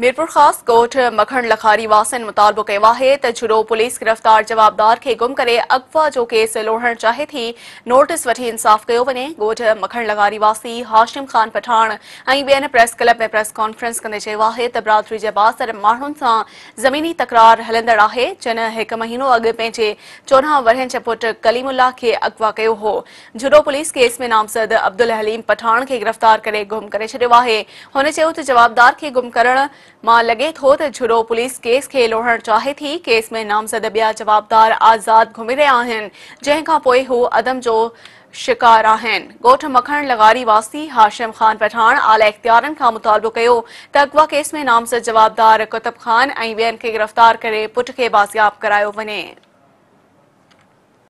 मीरपुर खास गोठ मखण लखारी वासन मुतालबो किया है त जुड़ो पुलिस गिरफ़्तार जवाबदार के गुम करे अगवा जो केस लोहण चाहे थी नोटिस वठी इंसाफ़ कयो वे गोठ मखण लखारी वासी हाशिम ख़ान पठान बेन प्रेस क्लब में प्रेस कॉन्फ्रेंस कंदे चयो त बरादरी के बासर माण्हुनि सां ज़मीनी तकरार हलंदड़ है जिन एक महीनों अग पंहिंजे चौदह वरहनि जे पुट कलीमुल्ला के अगवा किया हो जुड़ो पुलिस केस में नामज़द अब्दुल हलीम पठान के गिरफ़्तार कर गुम कर जवाबदार के गुम करण मां लगे थो त झुरो पुलिस केस के लोहण चाहे थी केस में नामज़द बया जवाबदार आज़ाद घुमी रहा आहिनि अदम जो शिकार आहिनि गोठ मखण लगारी वासी हाशिम ख़ान पठान आला इख्तियार का मुतालबो कयो त अगवा केस में नामज़द जवाबदार कुतुब ख़ान ऐं के गिरफ़्तार करे पुट के बाज़ियाब करायो वे